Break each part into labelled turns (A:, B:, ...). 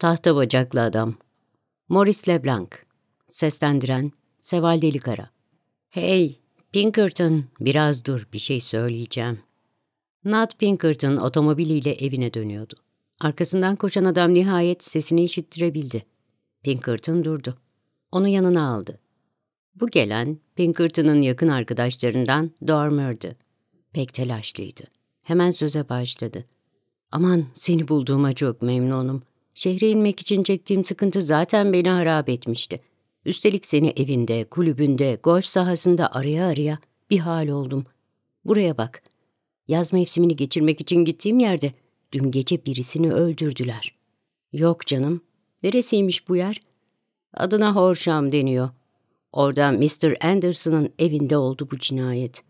A: Tahta bacaklı adam. Maurice Leblanc. Seslendiren Seval Delikara. Hey, Pinkerton, biraz dur, bir şey söyleyeceğim. Nat Pinkerton otomobiliyle evine dönüyordu. Arkasından koşan adam nihayet sesini işittirebildi. Pinkerton durdu. Onu yanına aldı. Bu gelen Pinkerton'ın yakın arkadaşlarından Dormer'dı. Pek telaşlıydı. Hemen söze başladı. Aman seni bulduğuma çok memnunum. Şehre inmek için çektiğim sıkıntı zaten beni harap etmişti. Üstelik seni evinde, kulübünde, golf sahasında araya araya bir hal oldum. Buraya bak. Yaz mevsimini geçirmek için gittiğim yerde dün gece birisini öldürdüler. Yok canım. Neresiymiş bu yer? Adına Horsham deniyor. Orada Mr. Anderson'ın evinde oldu bu cinayet.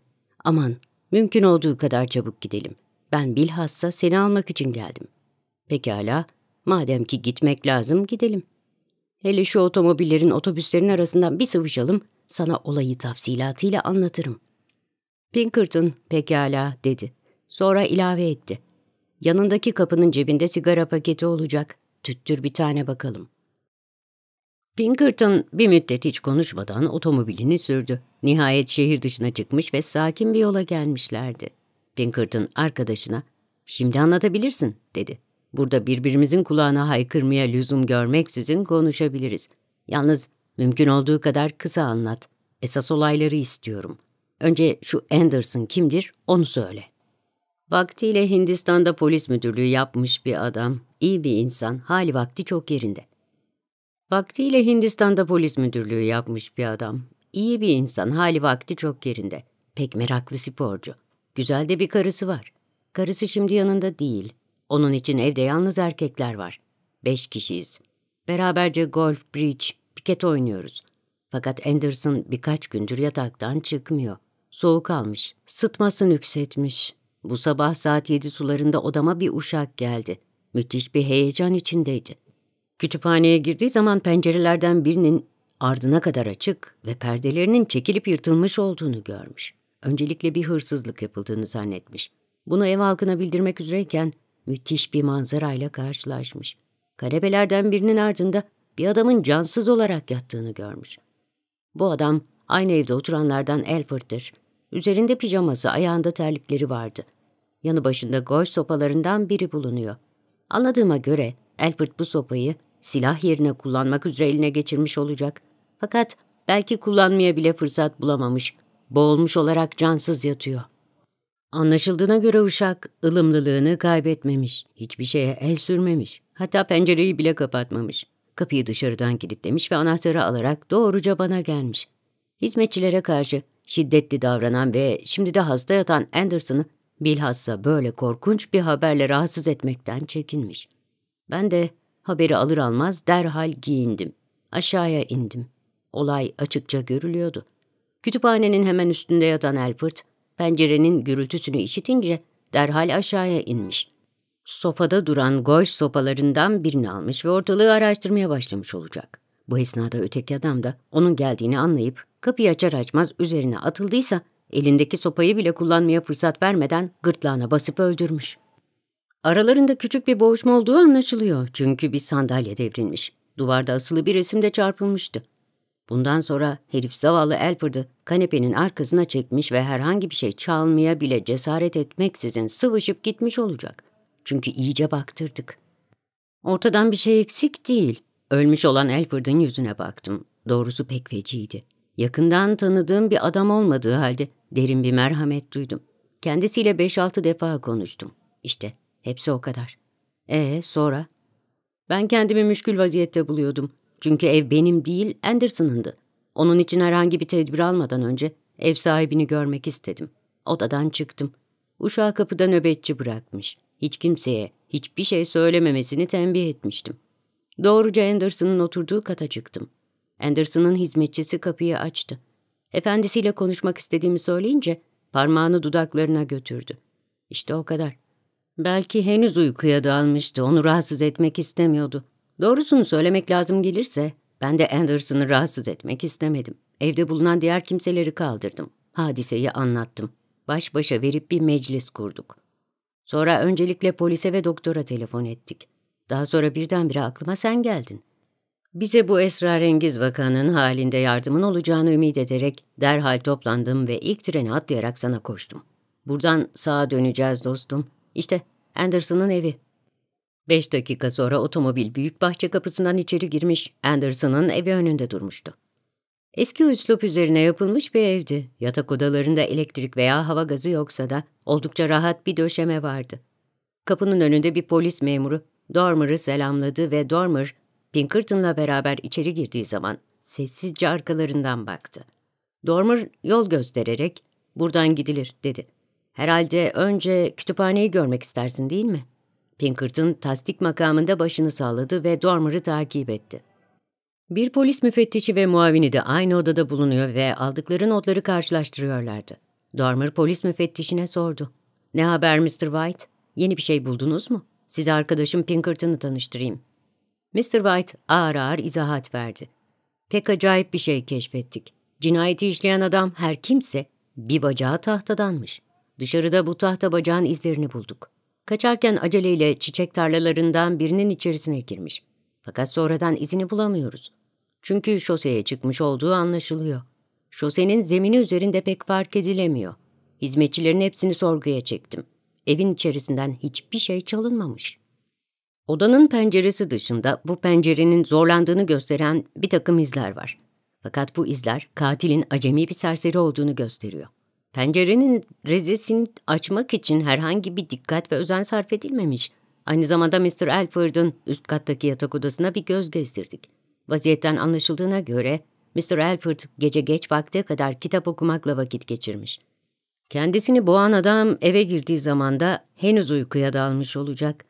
A: Aman, mümkün olduğu kadar çabuk gidelim. Ben bilhassa seni almak için geldim. Pekala, Madem ki gitmek lazım gidelim. Hele şu otomobillerin otobüslerin arasından bir sıvışalım, sana olayı tafsilatıyla anlatırım. Pinkerton pekala dedi. Sonra ilave etti. Yanındaki kapının cebinde sigara paketi olacak. Tüttür bir tane bakalım. Pinkerton bir müddet hiç konuşmadan otomobilini sürdü. Nihayet şehir dışına çıkmış ve sakin bir yola gelmişlerdi. Pinkerton arkadaşına, ''Şimdi anlatabilirsin.'' dedi. Burada birbirimizin kulağına haykırmaya lüzum görmeksizin konuşabiliriz. Yalnız mümkün olduğu kadar kısa anlat. Esas olayları istiyorum. Önce şu Anderson kimdir onu söyle. Vaktiyle Hindistan'da polis müdürlüğü yapmış bir adam. iyi bir insan, hali vakti çok yerinde. Vaktiyle Hindistan'da polis müdürlüğü yapmış bir adam. iyi bir insan, hali vakti çok yerinde. Pek meraklı sporcu. Güzel de bir karısı var. Karısı şimdi yanında değil. Onun için evde yalnız erkekler var. Beş kişiyiz. Beraberce golf, bridge, piket oynuyoruz. Fakat Anderson birkaç gündür yataktan çıkmıyor. Soğuk almış, sıtması yükseltmiş. Bu sabah saat yedi sularında odama bir uşak geldi. Müthiş bir heyecan içindeydi. Kütüphaneye girdiği zaman pencerelerden birinin ardına kadar açık ve perdelerinin çekilip yırtılmış olduğunu görmüş. Öncelikle bir hırsızlık yapıldığını zannetmiş. Bunu ev halkına bildirmek üzereyken müthiş bir manzarayla karşılaşmış. Kanepelerden birinin ardında bir adamın cansız olarak yattığını görmüş. Bu adam aynı evde oturanlardan Elford'tır. Üzerinde pijaması, ayağında terlikleri vardı. Yanı başında golf sopalarından biri bulunuyor. Anladığıma göre Elford bu sopayı silah yerine kullanmak üzere eline geçirmiş olacak. Fakat belki kullanmaya bile fırsat bulamamış. Boğulmuş olarak cansız yatıyor. Anlaşıldığına göre uşak ılımlılığını kaybetmemiş, hiçbir şeye el sürmemiş, hatta pencereyi bile kapatmamış. Kapıyı dışarıdan kilitlemiş ve anahtarı alarak doğruca bana gelmiş. Hizmetçilere karşı şiddetli davranan ve şimdi de hasta yatan Anderson'ı bilhassa böyle korkunç bir haberle rahatsız etmekten çekinmiş. Ben de haberi alır almaz derhal giyindim. Aşağıya indim. Olay açıkça görülüyordu. Kütüphanenin hemen üstünde yatan Elford, Pencerenin gürültüsünü işitince derhal aşağıya inmiş. Sofada duran golf sopalarından birini almış ve ortalığı araştırmaya başlamış olacak. Bu esnada öteki adam da onun geldiğini anlayıp kapıyı açar açmaz üzerine atıldıysa elindeki sopayı bile kullanmaya fırsat vermeden gırtlağına basıp öldürmüş. Aralarında küçük bir boğuşma olduğu anlaşılıyor çünkü bir sandalye devrilmiş. Duvarda asılı bir resimde çarpılmıştı. Bundan sonra herif zavallı Elford'ı kanepenin arkasına çekmiş ve herhangi bir şey çalmaya bile cesaret etmeksizin sıvışıp gitmiş olacak. Çünkü iyice baktırdık. Ortadan bir şey eksik değil. Ölmüş olan Elford'ın yüzüne baktım. Doğrusu pek feciydi. Yakından tanıdığım bir adam olmadığı halde derin bir merhamet duydum. Kendisiyle beş altı defa konuştum. İşte hepsi o kadar. E ee, sonra? Ben kendimi müşkül vaziyette buluyordum. Çünkü ev benim değil Anderson'ındı. Onun için herhangi bir tedbir almadan önce ev sahibini görmek istedim. Odadan çıktım. Uşağı kapıda nöbetçi bırakmış. Hiç kimseye hiçbir şey söylememesini tembih etmiştim. Doğruca Anderson'ın oturduğu kata çıktım. Anderson'ın hizmetçisi kapıyı açtı. Efendisiyle konuşmak istediğimi söyleyince parmağını dudaklarına götürdü. İşte o kadar. Belki henüz uykuya dalmıştı, onu rahatsız etmek istemiyordu. Doğrusunu söylemek lazım gelirse ben de Anderson'ı rahatsız etmek istemedim. Evde bulunan diğer kimseleri kaldırdım. Hadiseyi anlattım. Baş başa verip bir meclis kurduk. Sonra öncelikle polise ve doktora telefon ettik. Daha sonra birdenbire aklıma sen geldin. Bize bu esrarengiz vakanın halinde yardımın olacağını ümit ederek derhal toplandım ve ilk treni atlayarak sana koştum. Buradan sağa döneceğiz dostum. İşte Anderson'ın evi.'' Beş dakika sonra otomobil büyük bahçe kapısından içeri girmiş, Anderson'ın evi önünde durmuştu. Eski üslup üzerine yapılmış bir evdi. Yatak odalarında elektrik veya hava gazı yoksa da oldukça rahat bir döşeme vardı. Kapının önünde bir polis memuru Dormer'ı selamladı ve Dormer, Pinkerton'la beraber içeri girdiği zaman sessizce arkalarından baktı. Dormer yol göstererek, buradan gidilir dedi. Herhalde önce kütüphaneyi görmek istersin değil mi? Pinkerton tasdik makamında başını salladı ve Dormer'ı takip etti. Bir polis müfettişi ve muavini de aynı odada bulunuyor ve aldıkları notları karşılaştırıyorlardı. Dormer polis müfettişine sordu. ''Ne haber Mr. White? Yeni bir şey buldunuz mu? Size arkadaşım Pinkerton'ı tanıştırayım.'' Mr. White ağır ağır izahat verdi. ''Pek acayip bir şey keşfettik. Cinayeti işleyen adam her kimse bir bacağı tahtadanmış. Dışarıda bu tahta bacağın izlerini bulduk. Kaçarken aceleyle çiçek tarlalarından birinin içerisine girmiş. Fakat sonradan izini bulamıyoruz. Çünkü şoseye çıkmış olduğu anlaşılıyor. Şosenin zemini üzerinde pek fark edilemiyor. Hizmetçilerin hepsini sorguya çektim. Evin içerisinden hiçbir şey çalınmamış. Odanın penceresi dışında bu pencerenin zorlandığını gösteren bir takım izler var. Fakat bu izler katilin acemi bir serseri olduğunu gösteriyor. Pencerenin rezesini açmak için herhangi bir dikkat ve özen sarf edilmemiş. Aynı zamanda Mr. Elford'un üst kattaki yatak odasına bir göz gezdirdik. Vaziyetten anlaşıldığına göre Mr. Elford gece geç vakte kadar kitap okumakla vakit geçirmiş. Kendisini boğan adam eve girdiği zaman da henüz uykuya dalmış olacak.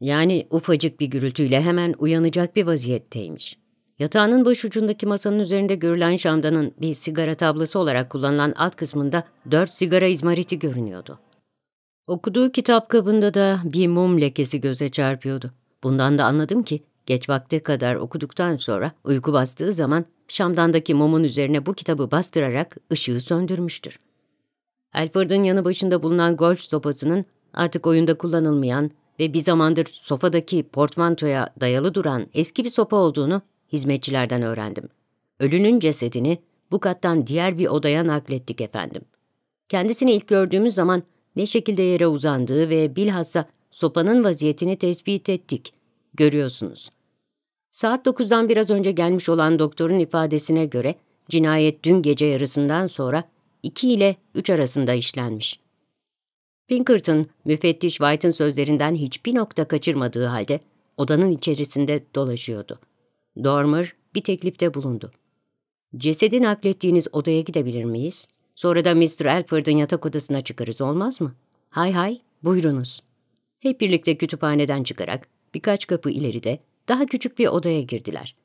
A: Yani ufacık bir gürültüyle hemen uyanacak bir vaziyetteymiş. Yatağının baş ucundaki masanın üzerinde görülen şamdanın bir sigara tablası olarak kullanılan alt kısmında dört sigara izmariti görünüyordu. Okuduğu kitap kabında da bir mum lekesi göze çarpıyordu. Bundan da anladım ki geç vakte kadar okuduktan sonra uyku bastığı zaman şamdandaki mumun üzerine bu kitabı bastırarak ışığı söndürmüştür. Alfred'ın yanı başında bulunan golf sopasının artık oyunda kullanılmayan ve bir zamandır sofadaki portmantoya dayalı duran eski bir sopa olduğunu Hizmetçilerden öğrendim. Ölünün cesedini bu kattan diğer bir odaya naklettik efendim. Kendisini ilk gördüğümüz zaman ne şekilde yere uzandığı ve bilhassa sopanın vaziyetini tespit ettik. Görüyorsunuz. Saat 9'dan biraz önce gelmiş olan doktorun ifadesine göre cinayet dün gece yarısından sonra 2 ile 3 arasında işlenmiş. Pinkerton, müfettiş White'ın sözlerinden hiçbir nokta kaçırmadığı halde odanın içerisinde dolaşıyordu. Dormer bir teklifte bulundu. Cesedi naklettiğiniz odaya gidebilir miyiz? Sonra da Mr. Alford'ın yatak odasına çıkarız olmaz mı? Hay hay, buyurunuz. Hep birlikte kütüphaneden çıkarak birkaç kapı ileride daha küçük bir odaya girdiler.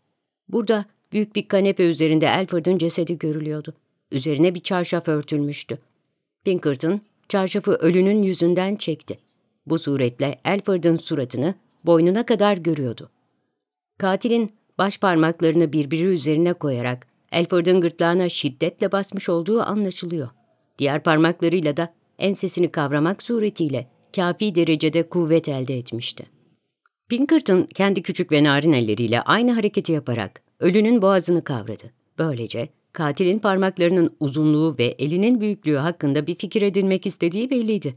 A: Burada büyük bir kanepe üzerinde Alford'un cesedi görülüyordu. Üzerine bir çarşaf örtülmüştü. Pinkerton çarşafı ölünün yüzünden çekti. Bu suretle Alford'un suratını boynuna kadar görüyordu. Katilin baş parmaklarını birbiri üzerine koyarak Elford'un gırtlağına şiddetle basmış olduğu anlaşılıyor. Diğer parmaklarıyla da ensesini kavramak suretiyle kafi derecede kuvvet elde etmişti. Pinkerton kendi küçük ve narin elleriyle aynı hareketi yaparak ölünün boğazını kavradı. Böylece katilin parmaklarının uzunluğu ve elinin büyüklüğü hakkında bir fikir edinmek istediği belliydi.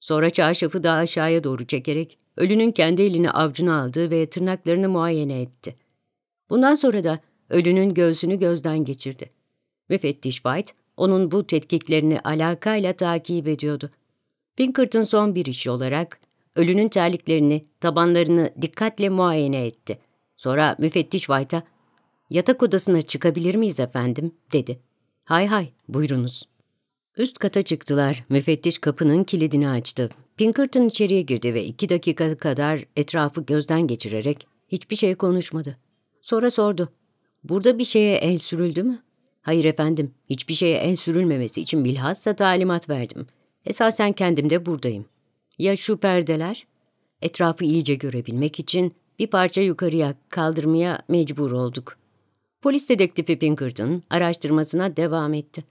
A: Sonra çarşafı daha aşağıya doğru çekerek ölünün kendi elini avcuna aldı ve tırnaklarını muayene etti. Bundan sonra da ölünün göğsünü gözden geçirdi. Müfettiş White, onun bu tetkiklerini alakayla takip ediyordu. Pinkerton son bir işi olarak ölünün terliklerini, tabanlarını dikkatle muayene etti. Sonra müfettiş White'a, ''Yatak odasına çıkabilir miyiz efendim?'' dedi. ''Hay hay, buyurunuz.'' Üst kata çıktılar. Müfettiş kapının kilidini açtı. Pinkerton içeriye girdi ve iki dakika kadar etrafı gözden geçirerek hiçbir şey konuşmadı. Sonra sordu. Burada bir şeye el sürüldü mü? Hayır efendim, hiçbir şeye el sürülmemesi için bilhassa talimat verdim. Esasen kendim de buradayım. Ya şu perdeler? Etrafı iyice görebilmek için bir parça yukarıya kaldırmaya mecbur olduk. Polis dedektifi Pinkerton araştırmasına devam etti.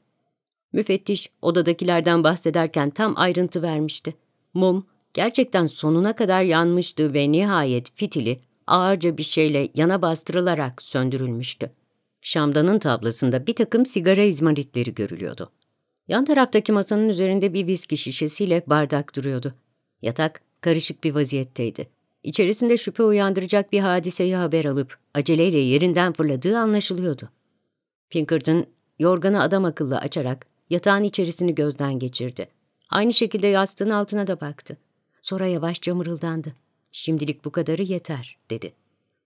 A: Müfettiş odadakilerden bahsederken tam ayrıntı vermişti. Mum gerçekten sonuna kadar yanmıştı ve nihayet fitili ağırca bir şeyle yana bastırılarak söndürülmüştü. Şamdanın tablasında bir takım sigara izmaritleri görülüyordu. Yan taraftaki masanın üzerinde bir viski şişesiyle bardak duruyordu. Yatak karışık bir vaziyetteydi. İçerisinde şüphe uyandıracak bir hadiseyi haber alıp aceleyle yerinden fırladığı anlaşılıyordu. Pinkerton yorganı adam akıllı açarak yatağın içerisini gözden geçirdi. Aynı şekilde yastığın altına da baktı. Sonra yavaşça mırıldandı şimdilik bu kadarı yeter, dedi.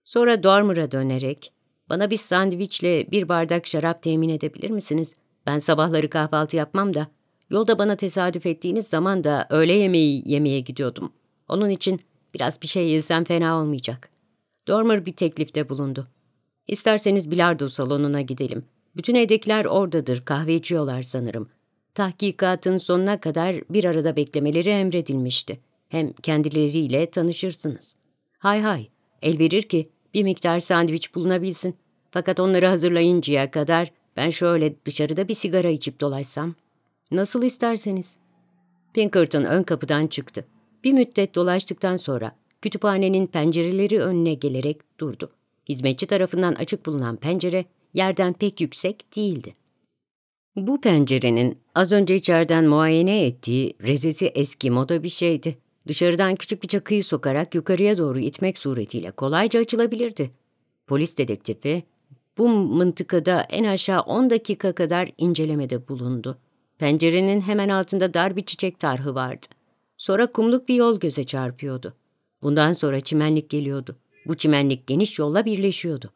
A: Sonra Dormer'a dönerek, bana bir sandviçle bir bardak şarap temin edebilir misiniz? Ben sabahları kahvaltı yapmam da, yolda bana tesadüf ettiğiniz zaman da öğle yemeği yemeye gidiyordum. Onun için biraz bir şey yesem fena olmayacak. Dormer bir teklifte bulundu. İsterseniz bilardo salonuna gidelim. Bütün evdekiler oradadır, kahve içiyorlar sanırım. Tahkikatın sonuna kadar bir arada beklemeleri emredilmişti.'' Hem kendileriyle tanışırsınız. Hay hay, el verir ki bir miktar sandviç bulunabilsin. Fakat onları hazırlayıncaya kadar ben şöyle dışarıda bir sigara içip dolaşsam. Nasıl isterseniz. Pinkerton ön kapıdan çıktı. Bir müddet dolaştıktan sonra kütüphanenin pencereleri önüne gelerek durdu. Hizmetçi tarafından açık bulunan pencere yerden pek yüksek değildi. Bu pencerenin az önce içeriden muayene ettiği rezesi eski moda bir şeydi. Dışarıdan küçük bir çakıyı sokarak yukarıya doğru itmek suretiyle kolayca açılabilirdi. Polis dedektifi bu mıntıkada en aşağı 10 dakika kadar incelemede bulundu. Pencerenin hemen altında dar bir çiçek tarhı vardı. Sonra kumluk bir yol göze çarpıyordu. Bundan sonra çimenlik geliyordu. Bu çimenlik geniş yolla birleşiyordu.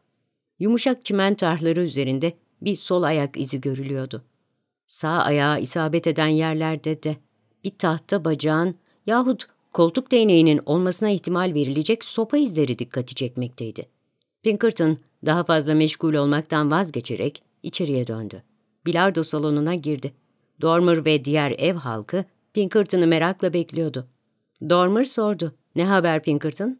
A: Yumuşak çimen tarhları üzerinde bir sol ayak izi görülüyordu. Sağ ayağa isabet eden yerlerde de bir tahta bacağın yahut koltuk değneğinin olmasına ihtimal verilecek sopa izleri dikkati çekmekteydi. Pinkerton daha fazla meşgul olmaktan vazgeçerek içeriye döndü. Bilardo salonuna girdi. Dormer ve diğer ev halkı Pinkerton'ı merakla bekliyordu. Dormer sordu. Ne haber Pinkerton?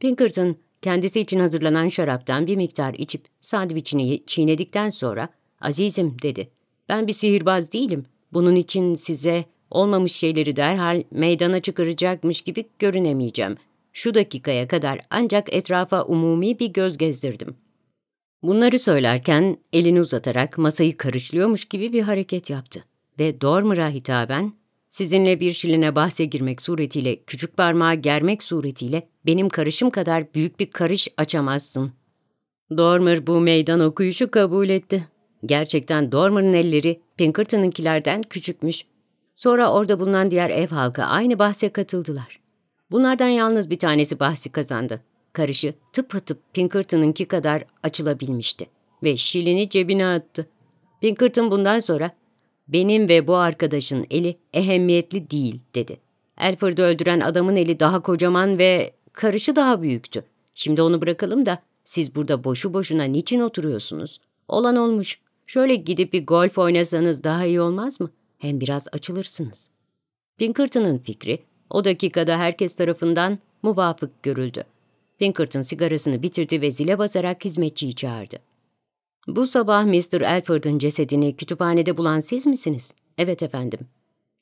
A: Pinkerton kendisi için hazırlanan şaraptan bir miktar içip sandviçini çiğnedikten sonra azizim dedi. Ben bir sihirbaz değilim. Bunun için size Olmamış şeyleri derhal meydana çıkaracakmış gibi görünemeyeceğim. Şu dakikaya kadar ancak etrafa umumi bir göz gezdirdim. Bunları söylerken elini uzatarak masayı karışlıyormuş gibi bir hareket yaptı. Ve Dormer'a hitaben sizinle bir şiline bahse girmek suretiyle, küçük parmağı germek suretiyle benim karışım kadar büyük bir karış açamazsın. Dormer bu meydan okuyuşu kabul etti. Gerçekten Dormer'ın elleri Pinkerton'ınkilerden küçükmüş. Sonra orada bulunan diğer ev halkı aynı bahse katıldılar. Bunlardan yalnız bir tanesi bahsi kazandı. Karışı tıpatıp Pinkerton'ınki kadar açılabilmişti ve şilini cebine attı. Pinkerton bundan sonra benim ve bu arkadaşın eli ehemmiyetli değil dedi. Elford'u öldüren adamın eli daha kocaman ve karışı daha büyüktü. Şimdi onu bırakalım da siz burada boşu boşuna niçin oturuyorsunuz? Olan olmuş. Şöyle gidip bir golf oynasanız daha iyi olmaz mı?'' Hem biraz açılırsınız. Pinkerton'ın fikri o dakikada herkes tarafından muvafık görüldü. Pinkerton sigarasını bitirdi ve zile basarak hizmetçiyi çağırdı. ''Bu sabah Mr. Elford'un cesedini kütüphanede bulan siz misiniz?'' ''Evet efendim.''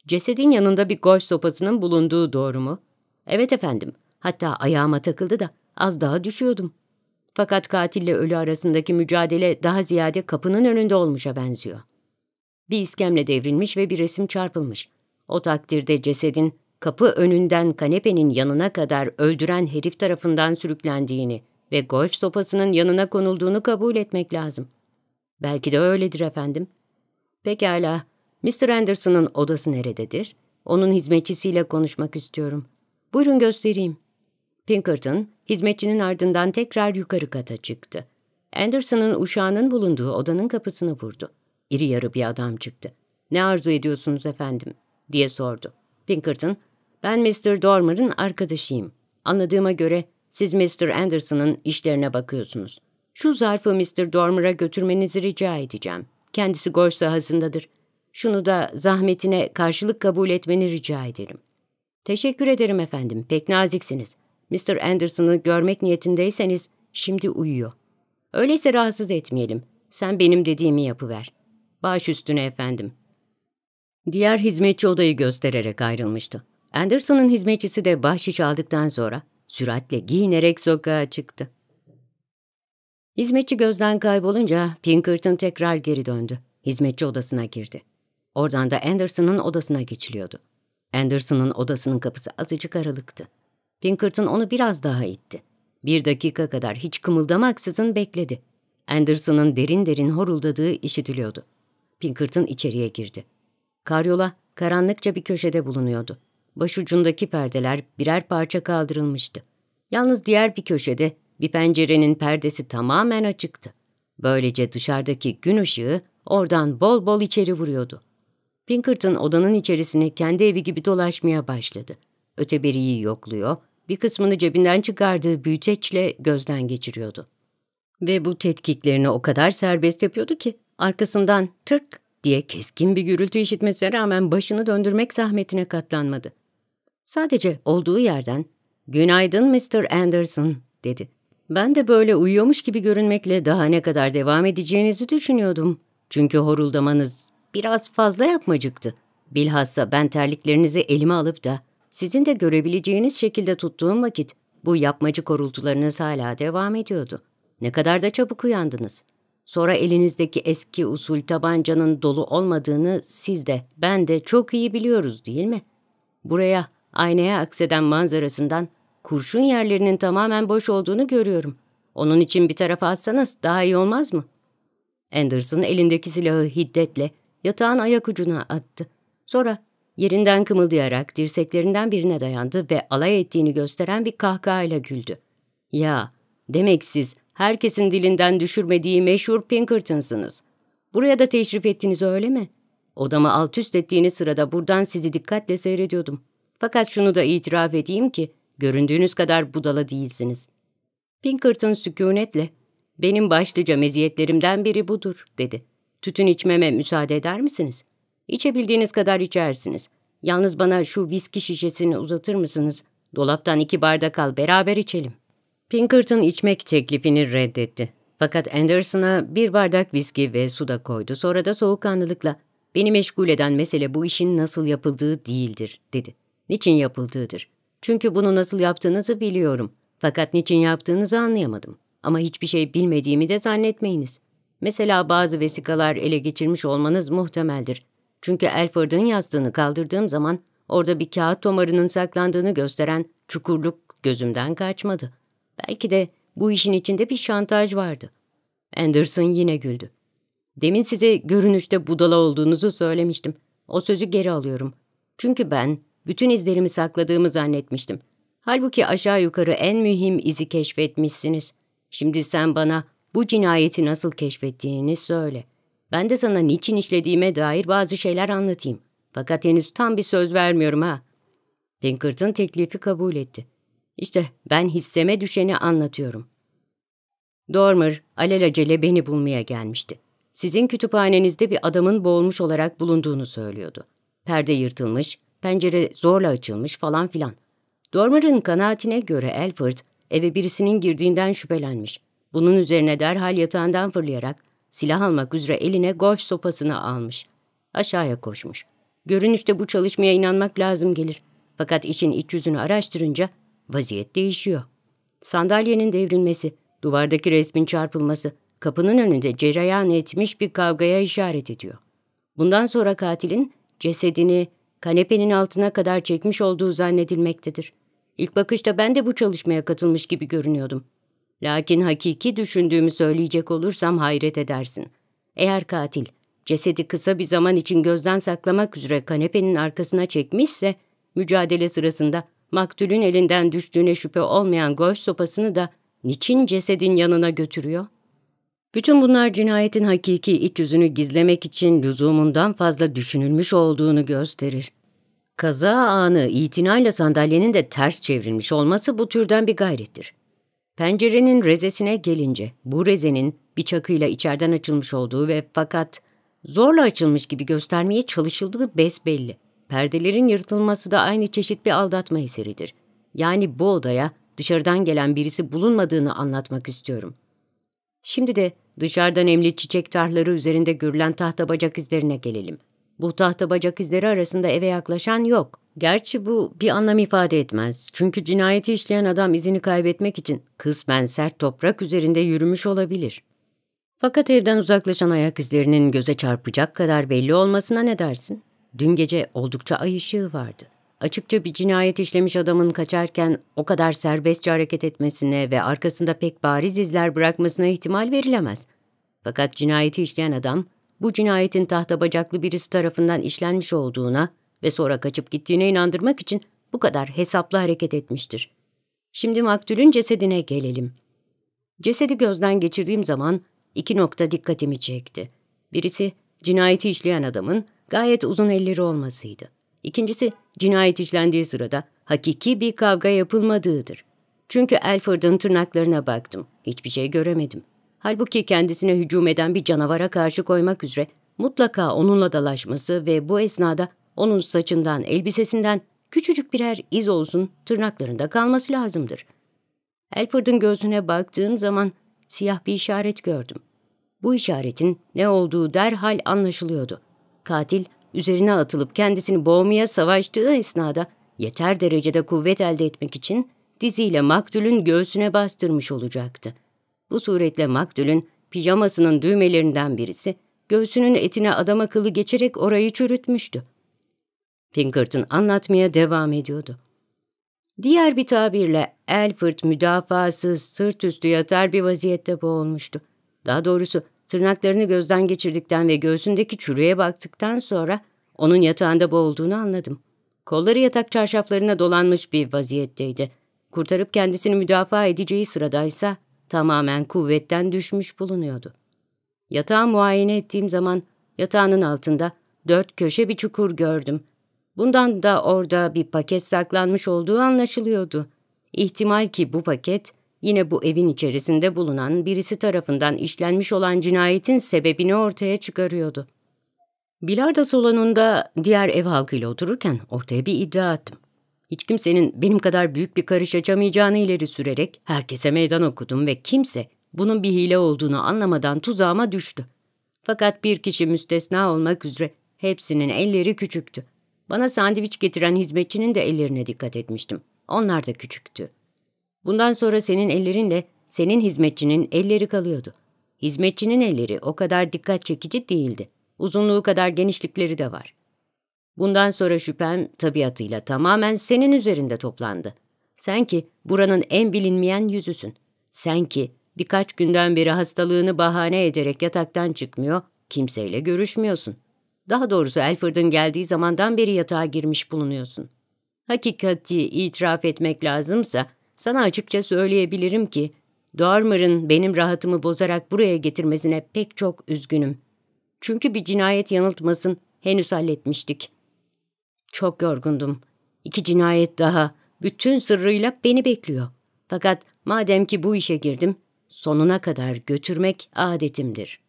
A: ''Cesedin yanında bir golf sopasının bulunduğu doğru mu?'' ''Evet efendim. Hatta ayağıma takıldı da az daha düşüyordum.'' Fakat katille ölü arasındaki mücadele daha ziyade kapının önünde olmuşa benziyor. Bir iskemle devrilmiş ve bir resim çarpılmış. O takdirde cesedin kapı önünden kanepenin yanına kadar öldüren herif tarafından sürüklendiğini ve golf sopasının yanına konulduğunu kabul etmek lazım. Belki de öyledir efendim. Pekala, Mr. Anderson'ın odası nerededir? Onun hizmetçisiyle konuşmak istiyorum. Buyurun göstereyim. Pinkerton, hizmetçinin ardından tekrar yukarı kata çıktı. Anderson'ın uşağının bulunduğu odanın kapısını vurdu iri yarı bir adam çıktı. ''Ne arzu ediyorsunuz efendim?'' diye sordu. Pinkerton, ''Ben Mr. Dormer'ın arkadaşıyım. Anladığıma göre siz Mr. Anderson'ın işlerine bakıyorsunuz. Şu zarfı Mr. Dormer'a götürmenizi rica edeceğim. Kendisi golf sahasındadır. Şunu da zahmetine karşılık kabul etmeni rica ederim.'' ''Teşekkür ederim efendim, pek naziksiniz. Mr. Anderson'ı görmek niyetindeyseniz şimdi uyuyor. Öyleyse rahatsız etmeyelim. Sen benim dediğimi yapıver.'' Baş üstüne efendim. Diğer hizmetçi odayı göstererek ayrılmıştı. Anderson'ın hizmetçisi de bahşiş aldıktan sonra süratle giyinerek sokağa çıktı. Hizmetçi gözden kaybolunca Pinkerton tekrar geri döndü. Hizmetçi odasına girdi. Oradan da Anderson'ın odasına geçiliyordu. Anderson'ın odasının kapısı azıcık aralıktı. Pinkerton onu biraz daha itti. Bir dakika kadar hiç kımıldamaksızın bekledi. Anderson'ın derin derin horuldadığı işitiliyordu. Pinkerton içeriye girdi. Karyola karanlıkça bir köşede bulunuyordu. Başucundaki perdeler birer parça kaldırılmıştı. Yalnız diğer bir köşede bir pencerenin perdesi tamamen açıktı. Böylece dışarıdaki gün ışığı oradan bol bol içeri vuruyordu. Pinkerton odanın içerisine kendi evi gibi dolaşmaya başladı. Öteberiyi yokluyor, bir kısmını cebinden çıkardığı büyüteçle gözden geçiriyordu. Ve bu tetkiklerini o kadar serbest yapıyordu ki Arkasından tırk diye keskin bir gürültü işitmesine rağmen başını döndürmek zahmetine katlanmadı. Sadece olduğu yerden ''Günaydın Mr. Anderson'' dedi. ''Ben de böyle uyuyormuş gibi görünmekle daha ne kadar devam edeceğinizi düşünüyordum. Çünkü horuldamanız biraz fazla yapmacıktı. Bilhassa ben terliklerinizi elime alıp da sizin de görebileceğiniz şekilde tuttuğum vakit bu yapmacık horultularınız hala devam ediyordu. Ne kadar da çabuk uyandınız. Sonra elinizdeki eski usul tabancanın dolu olmadığını siz de ben de çok iyi biliyoruz değil mi? Buraya aynaya akseden manzarasından kurşun yerlerinin tamamen boş olduğunu görüyorum. Onun için bir tarafa atsanız daha iyi olmaz mı? Anderson elindeki silahı hiddetle yatağın ayak ucuna attı. Sonra yerinden kımıldayarak dirseklerinden birine dayandı ve alay ettiğini gösteren bir kahkahayla güldü. ''Ya, demek siz herkesin dilinden düşürmediği meşhur Pinkerton'sınız. Buraya da teşrif ettiniz öyle mi? Odamı alt üst ettiğiniz sırada buradan sizi dikkatle seyrediyordum. Fakat şunu da itiraf edeyim ki, göründüğünüz kadar budala değilsiniz. Pinkerton sükunetle, benim başlıca meziyetlerimden biri budur, dedi. Tütün içmeme müsaade eder misiniz? İçebildiğiniz kadar içersiniz. Yalnız bana şu viski şişesini uzatır mısınız? Dolaptan iki bardak al, beraber içelim. Pinkerton içmek teklifini reddetti. Fakat Anderson'a bir bardak viski ve su da koydu. Sonra da soğukkanlılıkla ''Beni meşgul eden mesele bu işin nasıl yapıldığı değildir.'' dedi. ''Niçin yapıldığıdır? Çünkü bunu nasıl yaptığınızı biliyorum. Fakat niçin yaptığınızı anlayamadım. Ama hiçbir şey bilmediğimi de zannetmeyiniz. Mesela bazı vesikalar ele geçirmiş olmanız muhtemeldir. Çünkü Elford'un yastığını kaldırdığım zaman orada bir kağıt tomarının saklandığını gösteren çukurluk gözümden kaçmadı.'' Belki de bu işin içinde bir şantaj vardı. Anderson yine güldü. Demin size görünüşte budala olduğunuzu söylemiştim. O sözü geri alıyorum. Çünkü ben bütün izlerimi sakladığımı zannetmiştim. Halbuki aşağı yukarı en mühim izi keşfetmişsiniz. Şimdi sen bana bu cinayeti nasıl keşfettiğini söyle. Ben de sana niçin işlediğime dair bazı şeyler anlatayım. Fakat henüz tam bir söz vermiyorum ha. Pinkerton teklifi kabul etti. İşte ben hisseme düşeni anlatıyorum. Dormer alelacele beni bulmaya gelmişti. Sizin kütüphanenizde bir adamın boğulmuş olarak bulunduğunu söylüyordu. Perde yırtılmış, pencere zorla açılmış falan filan. Dormer'ın kanaatine göre Elford eve birisinin girdiğinden şüphelenmiş. Bunun üzerine derhal yatağından fırlayarak silah almak üzere eline golf sopasını almış. Aşağıya koşmuş. Görünüşte bu çalışmaya inanmak lazım gelir. Fakat işin iç yüzünü araştırınca Vaziyet değişiyor. Sandalyenin devrilmesi, duvardaki resmin çarpılması, kapının önünde cereyan etmiş bir kavgaya işaret ediyor. Bundan sonra katilin cesedini kanepenin altına kadar çekmiş olduğu zannedilmektedir. İlk bakışta ben de bu çalışmaya katılmış gibi görünüyordum. Lakin hakiki düşündüğümü söyleyecek olursam hayret edersin. Eğer katil cesedi kısa bir zaman için gözden saklamak üzere kanepenin arkasına çekmişse mücadele sırasında maktulün elinden düştüğüne şüphe olmayan golf sopasını da niçin cesedin yanına götürüyor? Bütün bunlar cinayetin hakiki iç yüzünü gizlemek için lüzumundan fazla düşünülmüş olduğunu gösterir. Kaza anı itinayla sandalyenin de ters çevrilmiş olması bu türden bir gayrettir. Pencerenin rezesine gelince bu rezenin bir çakıyla içeriden açılmış olduğu ve fakat zorla açılmış gibi göstermeye çalışıldığı besbelli. Perdelerin yırtılması da aynı çeşit bir aldatma eseridir. Yani bu odaya dışarıdan gelen birisi bulunmadığını anlatmak istiyorum. Şimdi de dışarıdan emli çiçek tarları üzerinde görülen tahta bacak izlerine gelelim. Bu tahta bacak izleri arasında eve yaklaşan yok. Gerçi bu bir anlam ifade etmez. Çünkü cinayeti işleyen adam izini kaybetmek için kısmen sert toprak üzerinde yürümüş olabilir. Fakat evden uzaklaşan ayak izlerinin göze çarpacak kadar belli olmasına ne dersin? Dün gece oldukça ay ışığı vardı. Açıkça bir cinayet işlemiş adamın kaçarken o kadar serbestçe hareket etmesine ve arkasında pek bariz izler bırakmasına ihtimal verilemez. Fakat cinayeti işleyen adam bu cinayetin tahta bacaklı birisi tarafından işlenmiş olduğuna ve sonra kaçıp gittiğine inandırmak için bu kadar hesaplı hareket etmiştir. Şimdi maktulün cesedine gelelim. Cesedi gözden geçirdiğim zaman iki nokta dikkatimi çekti. Birisi cinayeti işleyen adamın gayet uzun elleri olmasıydı. İkincisi cinayet işlendiği sırada hakiki bir kavga yapılmadığıdır. Çünkü Alfred'ın tırnaklarına baktım. Hiçbir şey göremedim. Halbuki kendisine hücum eden bir canavara karşı koymak üzere mutlaka onunla dalaşması ve bu esnada onun saçından, elbisesinden küçücük birer iz olsun tırnaklarında kalması lazımdır. Alfred'ın gözüne baktığım zaman siyah bir işaret gördüm. Bu işaretin ne olduğu derhal anlaşılıyordu. Katil üzerine atılıp kendisini boğmaya savaştığı esnada yeter derecede kuvvet elde etmek için diziyle maktulün göğsüne bastırmış olacaktı. Bu suretle maktulün pijamasının düğmelerinden birisi göğsünün etine adam akıllı geçerek orayı çürütmüştü. Pinkerton anlatmaya devam ediyordu. Diğer bir tabirle Elford müdafasız sırt üstü yatar bir vaziyette boğulmuştu. Daha doğrusu Tırnaklarını gözden geçirdikten ve göğsündeki çürüye baktıktan sonra onun yatağında boğulduğunu anladım. Kolları yatak çarşaflarına dolanmış bir vaziyetteydi. Kurtarıp kendisini müdafaa edeceği sıradaysa tamamen kuvvetten düşmüş bulunuyordu. Yatağı muayene ettiğim zaman yatağının altında dört köşe bir çukur gördüm. Bundan da orada bir paket saklanmış olduğu anlaşılıyordu. İhtimal ki bu paket yine bu evin içerisinde bulunan birisi tarafından işlenmiş olan cinayetin sebebini ortaya çıkarıyordu. Bilardo salonunda diğer ev halkıyla otururken ortaya bir iddia attım. Hiç kimsenin benim kadar büyük bir karış açamayacağını ileri sürerek herkese meydan okudum ve kimse bunun bir hile olduğunu anlamadan tuzağıma düştü. Fakat bir kişi müstesna olmak üzere hepsinin elleri küçüktü. Bana sandviç getiren hizmetçinin de ellerine dikkat etmiştim. Onlar da küçüktü. Bundan sonra senin ellerinle senin hizmetçinin elleri kalıyordu. Hizmetçinin elleri o kadar dikkat çekici değildi. Uzunluğu kadar genişlikleri de var. Bundan sonra şüphem tabiatıyla tamamen senin üzerinde toplandı. Sen ki buranın en bilinmeyen yüzüsün. Sen ki birkaç günden beri hastalığını bahane ederek yataktan çıkmıyor, kimseyle görüşmüyorsun. Daha doğrusu Elford'un geldiği zamandan beri yatağa girmiş bulunuyorsun. Hakikati itiraf etmek lazımsa sana açıkça söyleyebilirim ki Dormer'ın benim rahatımı bozarak buraya getirmesine pek çok üzgünüm. Çünkü bir cinayet yanıltmasın henüz halletmiştik. Çok yorgundum. İki cinayet daha bütün sırrıyla beni bekliyor. Fakat madem ki bu işe girdim, sonuna kadar götürmek adetimdir.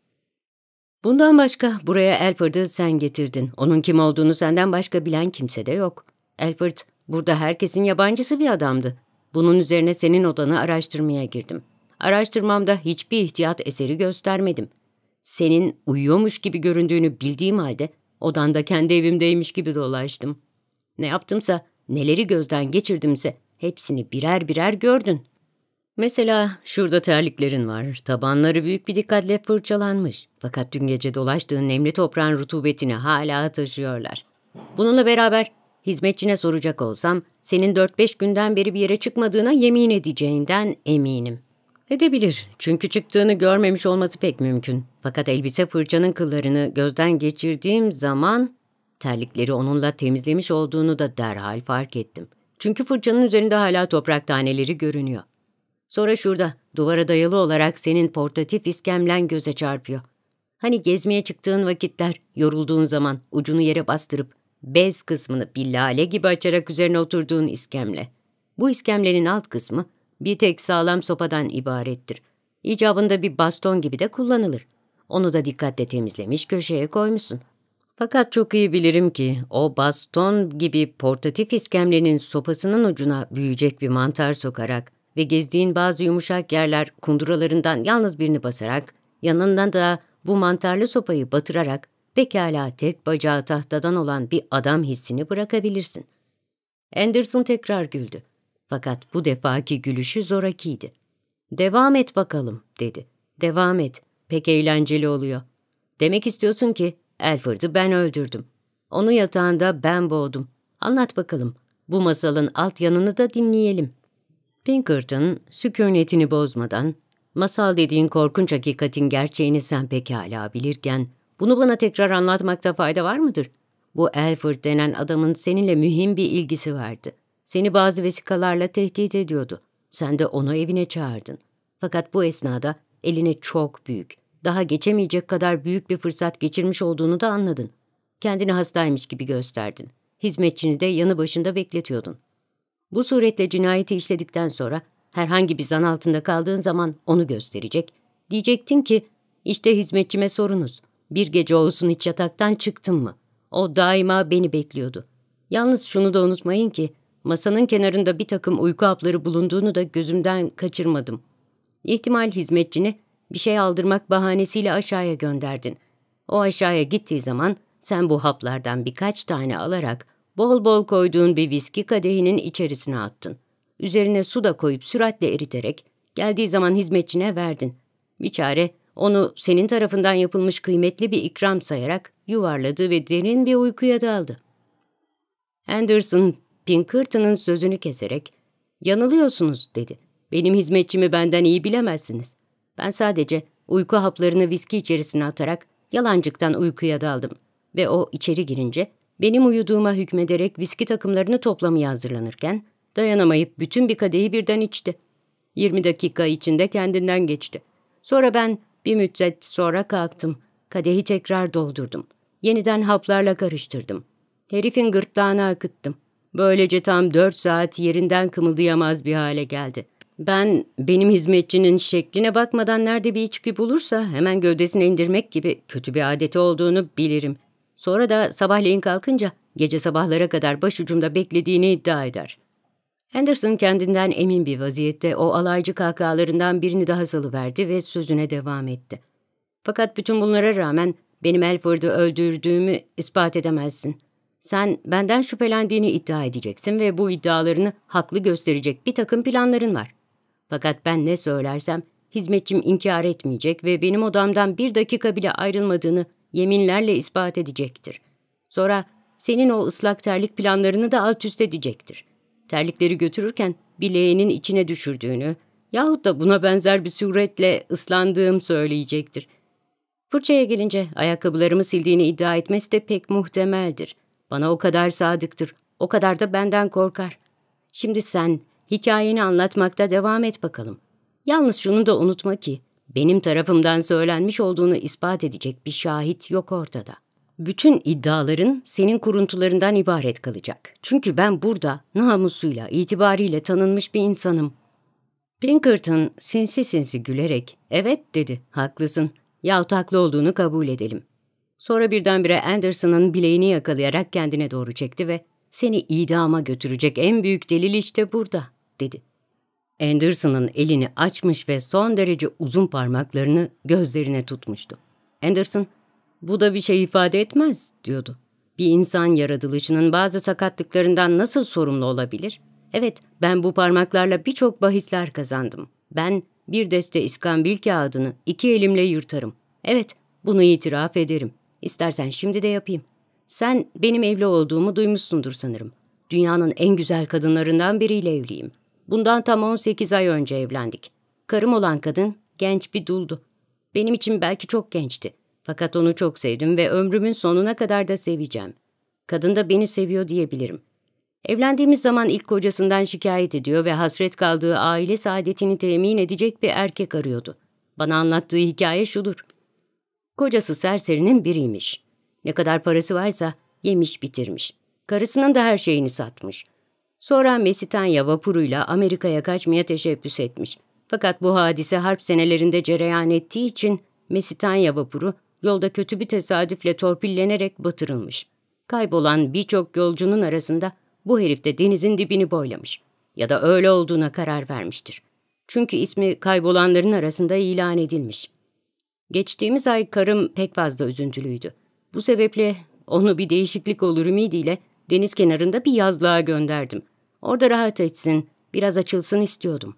A: Bundan başka buraya Elford'ı sen getirdin. Onun kim olduğunu senden başka bilen kimse de yok. Elford burada herkesin yabancısı bir adamdı. Bunun üzerine senin odanı araştırmaya girdim. Araştırmamda hiçbir ihtiyat eseri göstermedim. Senin uyuyormuş gibi göründüğünü bildiğim halde odanda kendi evimdeymiş gibi dolaştım. Ne yaptımsa, neleri gözden geçirdimse hepsini birer birer gördün. Mesela şurada terliklerin var. Tabanları büyük bir dikkatle fırçalanmış. Fakat dün gece dolaştığın nemli toprağın rutubetini hala taşıyorlar. Bununla beraber hizmetçine soracak olsam senin dört beş günden beri bir yere çıkmadığına yemin edeceğinden eminim. Edebilir çünkü çıktığını görmemiş olması pek mümkün. Fakat elbise fırçanın kıllarını gözden geçirdiğim zaman terlikleri onunla temizlemiş olduğunu da derhal fark ettim. Çünkü fırçanın üzerinde hala toprak taneleri görünüyor. Sonra şurada duvara dayalı olarak senin portatif iskemlen göze çarpıyor. Hani gezmeye çıktığın vakitler, yorulduğun zaman ucunu yere bastırıp bez kısmını bir lale gibi açarak üzerine oturduğun iskemle. Bu iskemlenin alt kısmı bir tek sağlam sopadan ibarettir. İcabında bir baston gibi de kullanılır. Onu da dikkatle temizlemiş köşeye koymuşsun. Fakat çok iyi bilirim ki o baston gibi portatif iskemlenin sopasının ucuna büyüyecek bir mantar sokarak ve gezdiğin bazı yumuşak yerler kunduralarından yalnız birini basarak, yanından da bu mantarlı sopayı batırarak pekala tek bacağı tahtadan olan bir adam hissini bırakabilirsin. Anderson tekrar güldü. Fakat bu defaki gülüşü zorakiydi. Devam et bakalım dedi. Devam et. Pek eğlenceli oluyor. Demek istiyorsun ki Alfred'ı ben öldürdüm. Onu yatağında ben boğdum. Anlat bakalım. Bu masalın alt yanını da dinleyelim. Pinkerton sükunetini bozmadan masal dediğin korkunç hakikatin gerçeğini sen pekala bilirken bunu bana tekrar anlatmakta fayda var mıdır? Bu Elford denen adamın seninle mühim bir ilgisi vardı. Seni bazı vesikalarla tehdit ediyordu. Sen de onu evine çağırdın. Fakat bu esnada eline çok büyük, daha geçemeyecek kadar büyük bir fırsat geçirmiş olduğunu da anladın. Kendini hastaymış gibi gösterdin. Hizmetçini de yanı başında bekletiyordun. Bu suretle cinayeti işledikten sonra herhangi bir zan altında kaldığın zaman onu gösterecek. Diyecektin ki işte hizmetçime sorunuz. Bir gece olsun iç yataktan çıktım mı? O daima beni bekliyordu. Yalnız şunu da unutmayın ki masanın kenarında bir takım uyku hapları bulunduğunu da gözümden kaçırmadım. İhtimal hizmetçini bir şey aldırmak bahanesiyle aşağıya gönderdin. O aşağıya gittiği zaman sen bu haplardan birkaç tane alarak bol bol koyduğun bir viski kadehinin içerisine attın. Üzerine su da koyup süratle eriterek geldiği zaman hizmetçine verdin. Bir çare onu senin tarafından yapılmış kıymetli bir ikram sayarak yuvarladı ve derin bir uykuya daldı. Anderson, Pinkerton'ın sözünü keserek, ''Yanılıyorsunuz.'' dedi. ''Benim hizmetçimi benden iyi bilemezsiniz. Ben sadece uyku haplarını viski içerisine atarak yalancıktan uykuya daldım ve o içeri girince benim uyuduğuma hükmederek viski takımlarını toplamaya hazırlanırken dayanamayıp bütün bir kadehi birden içti. 20 dakika içinde kendinden geçti. Sonra ben bir müddet sonra kalktım. Kadehi tekrar doldurdum. Yeniden haplarla karıştırdım. Herifin gırtlağını akıttım. Böylece tam dört saat yerinden kımıldayamaz bir hale geldi. Ben benim hizmetçinin şekline bakmadan nerede bir içki bulursa hemen gövdesine indirmek gibi kötü bir adeti olduğunu bilirim. Sonra da sabahleyin kalkınca gece sabahlara kadar başucumda beklediğini iddia eder. Henderson kendinden emin bir vaziyette o alaycı kahkahalarından birini daha salıverdi ve sözüne devam etti. Fakat bütün bunlara rağmen benim Elford'u öldürdüğümü ispat edemezsin. Sen benden şüphelendiğini iddia edeceksin ve bu iddialarını haklı gösterecek bir takım planların var. Fakat ben ne söylersem hizmetçim inkar etmeyecek ve benim odamdan bir dakika bile ayrılmadığını yeminlerle ispat edecektir. Sonra senin o ıslak terlik planlarını da alt üst edecektir.'' terlikleri götürürken bileğinin içine düşürdüğünü yahut da buna benzer bir suretle ıslandığım söyleyecektir. Fırçaya gelince ayakkabılarımı sildiğini iddia etmesi de pek muhtemeldir. Bana o kadar sadıktır, o kadar da benden korkar. Şimdi sen hikayeni anlatmakta devam et bakalım. Yalnız şunu da unutma ki benim tarafımdan söylenmiş olduğunu ispat edecek bir şahit yok ortada.'' bütün iddiaların senin kuruntularından ibaret kalacak. Çünkü ben burada namusuyla, itibariyle tanınmış bir insanım. Pinkerton sinsi sinsi gülerek, evet dedi, haklısın, yahut haklı olduğunu kabul edelim. Sonra birdenbire Anderson'ın bileğini yakalayarak kendine doğru çekti ve seni idama götürecek en büyük delil işte burada, dedi. Anderson'ın elini açmış ve son derece uzun parmaklarını gözlerine tutmuştu. Anderson, bu da bir şey ifade etmez diyordu. Bir insan yaratılışının bazı sakatlıklarından nasıl sorumlu olabilir? Evet, ben bu parmaklarla birçok bahisler kazandım. Ben bir deste iskambil kağıdını iki elimle yırtarım. Evet, bunu itiraf ederim. İstersen şimdi de yapayım. Sen benim evli olduğumu duymuşsundur sanırım. Dünyanın en güzel kadınlarından biriyle evliyim. Bundan tam 18 ay önce evlendik. Karım olan kadın genç bir duldu. Benim için belki çok gençti fakat onu çok sevdim ve ömrümün sonuna kadar da seveceğim. Kadın da beni seviyor diyebilirim. Evlendiğimiz zaman ilk kocasından şikayet ediyor ve hasret kaldığı aile saadetini temin edecek bir erkek arıyordu. Bana anlattığı hikaye şudur. Kocası serserinin biriymiş. Ne kadar parası varsa yemiş bitirmiş. Karısının da her şeyini satmış. Sonra Mesitanya vapuruyla Amerika'ya kaçmaya teşebbüs etmiş. Fakat bu hadise harp senelerinde cereyan ettiği için Mesitanya vapuru yolda kötü bir tesadüfle torpillenerek batırılmış. Kaybolan birçok yolcunun arasında bu herif de denizin dibini boylamış ya da öyle olduğuna karar vermiştir. Çünkü ismi kaybolanların arasında ilan edilmiş. Geçtiğimiz ay karım pek fazla üzüntülüydü. Bu sebeple onu bir değişiklik olur ümidiyle deniz kenarında bir yazlığa gönderdim. Orada rahat etsin, biraz açılsın istiyordum.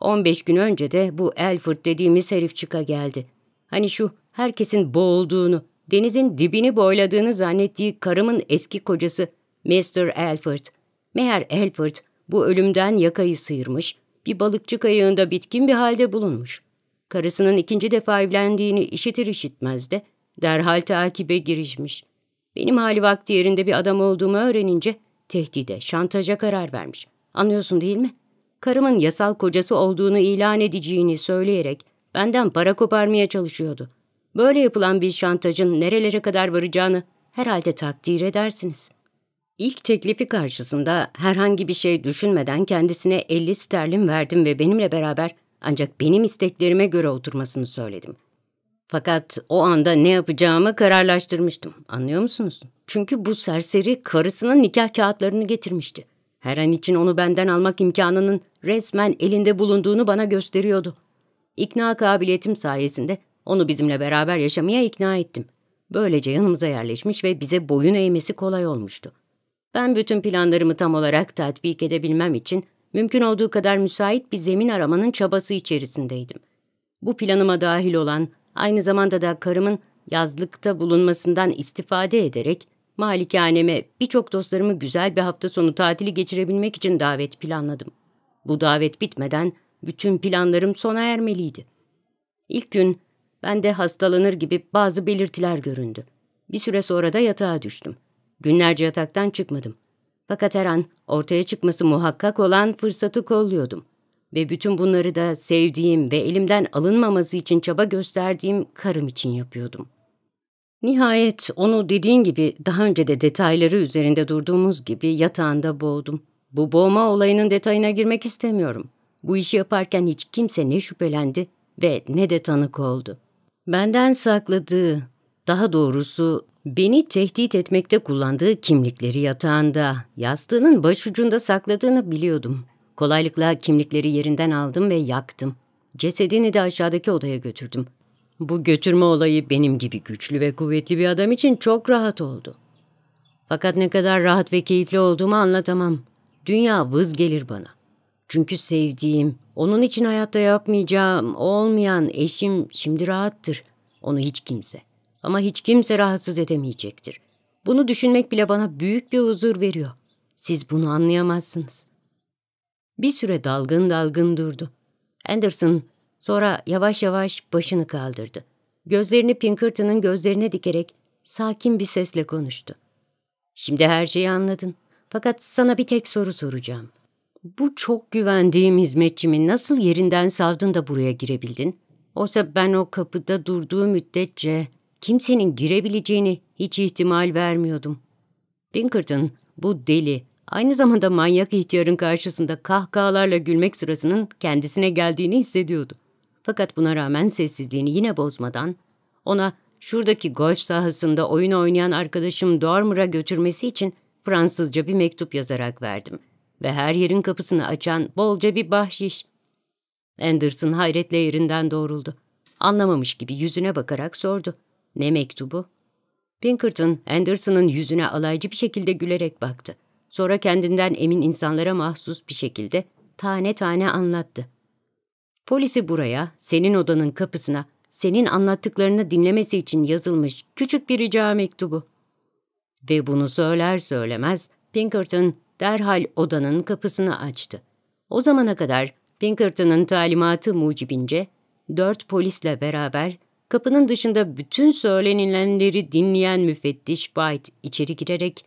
A: 15 gün önce de bu Elford dediğimiz herif çıka geldi. Hani şu herkesin boğulduğunu, denizin dibini boyladığını zannettiği karımın eski kocası Mr. Elford. Meğer Elford bu ölümden yakayı sıyırmış, bir balıkçı kayığında bitkin bir halde bulunmuş. Karısının ikinci defa evlendiğini işitir işitmez de derhal takibe girişmiş. Benim hali vakti yerinde bir adam olduğumu öğrenince tehdide, şantaja karar vermiş. Anlıyorsun değil mi? Karımın yasal kocası olduğunu ilan edeceğini söyleyerek benden para koparmaya çalışıyordu. Böyle yapılan bir şantajın nerelere kadar varacağını herhalde takdir edersiniz. İlk teklifi karşısında herhangi bir şey düşünmeden kendisine 50 sterlin verdim ve benimle beraber ancak benim isteklerime göre oturmasını söyledim. Fakat o anda ne yapacağımı kararlaştırmıştım. Anlıyor musunuz? Çünkü bu serseri karısının nikah kağıtlarını getirmişti. Her an için onu benden almak imkanının resmen elinde bulunduğunu bana gösteriyordu. İkna kabiliyetim sayesinde onu bizimle beraber yaşamaya ikna ettim. Böylece yanımıza yerleşmiş ve bize boyun eğmesi kolay olmuştu. Ben bütün planlarımı tam olarak tatbik edebilmem için mümkün olduğu kadar müsait bir zemin aramanın çabası içerisindeydim. Bu planıma dahil olan, aynı zamanda da karımın yazlıkta bulunmasından istifade ederek malikaneme birçok dostlarımı güzel bir hafta sonu tatili geçirebilmek için davet planladım. Bu davet bitmeden bütün planlarım sona ermeliydi. İlk gün ben de hastalanır gibi bazı belirtiler göründü. Bir süre sonra da yatağa düştüm. Günlerce yataktan çıkmadım. Fakat her an ortaya çıkması muhakkak olan fırsatı kolluyordum. Ve bütün bunları da sevdiğim ve elimden alınmaması için çaba gösterdiğim karım için yapıyordum. Nihayet onu dediğin gibi daha önce de detayları üzerinde durduğumuz gibi yatağında boğdum. Bu boğma olayının detayına girmek istemiyorum. Bu işi yaparken hiç kimse ne şüphelendi ve ne de tanık oldu.'' Benden sakladığı, daha doğrusu beni tehdit etmekte kullandığı kimlikleri yatağında, yastığının başucunda sakladığını biliyordum. Kolaylıkla kimlikleri yerinden aldım ve yaktım. Cesedini de aşağıdaki odaya götürdüm. Bu götürme olayı benim gibi güçlü ve kuvvetli bir adam için çok rahat oldu. Fakat ne kadar rahat ve keyifli olduğumu anlatamam. Dünya vız gelir bana. Çünkü sevdiğim, onun için hayatta yapmayacağım olmayan eşim şimdi rahattır. Onu hiç kimse ama hiç kimse rahatsız edemeyecektir. Bunu düşünmek bile bana büyük bir huzur veriyor. Siz bunu anlayamazsınız. Bir süre dalgın dalgın durdu. Anderson sonra yavaş yavaş başını kaldırdı. Gözlerini Pinkerton'un gözlerine dikerek sakin bir sesle konuştu. Şimdi her şeyi anladın. Fakat sana bir tek soru soracağım bu çok güvendiğim hizmetçimi nasıl yerinden savdın da buraya girebildin? Oysa ben o kapıda durduğu müddetçe kimsenin girebileceğini hiç ihtimal vermiyordum. Pinkerton bu deli, aynı zamanda manyak ihtiyarın karşısında kahkahalarla gülmek sırasının kendisine geldiğini hissediyordu. Fakat buna rağmen sessizliğini yine bozmadan ona şuradaki golf sahasında oyun oynayan arkadaşım Dormer'a götürmesi için Fransızca bir mektup yazarak verdim.'' ve her yerin kapısını açan bolca bir bahşiş. Anderson hayretle yerinden doğruldu. Anlamamış gibi yüzüne bakarak sordu. Ne mektubu? Pinkerton, Anderson'ın yüzüne alaycı bir şekilde gülerek baktı. Sonra kendinden emin insanlara mahsus bir şekilde tane tane anlattı. Polisi buraya, senin odanın kapısına, senin anlattıklarını dinlemesi için yazılmış küçük bir rica mektubu. Ve bunu söyler söylemez Pinkerton derhal odanın kapısını açtı. O zamana kadar Pinkerton'ın talimatı mucibince dört polisle beraber kapının dışında bütün söylenilenleri dinleyen müfettiş Bayt içeri girerek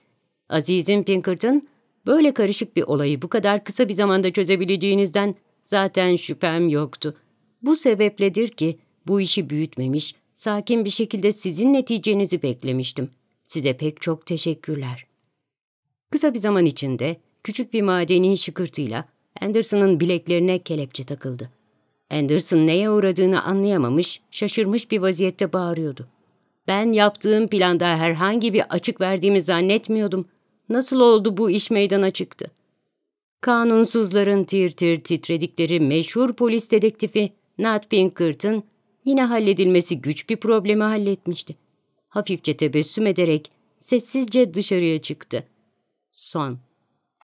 A: ''Azizim Pinkerton, böyle karışık bir olayı bu kadar kısa bir zamanda çözebileceğinizden zaten şüphem yoktu. Bu sebepledir ki bu işi büyütmemiş, sakin bir şekilde sizin neticenizi beklemiştim. Size pek çok teşekkürler.'' Kısa bir zaman içinde küçük bir madeni şıkırtıyla Anderson'ın bileklerine kelepçe takıldı. Anderson neye uğradığını anlayamamış, şaşırmış bir vaziyette bağırıyordu. Ben yaptığım planda herhangi bir açık verdiğimi zannetmiyordum. Nasıl oldu bu iş meydana çıktı? Kanunsuzların tir tir titredikleri meşhur polis dedektifi Nat Pinkerton yine halledilmesi güç bir problemi halletmişti. Hafifçe tebessüm ederek sessizce dışarıya çıktı. 算。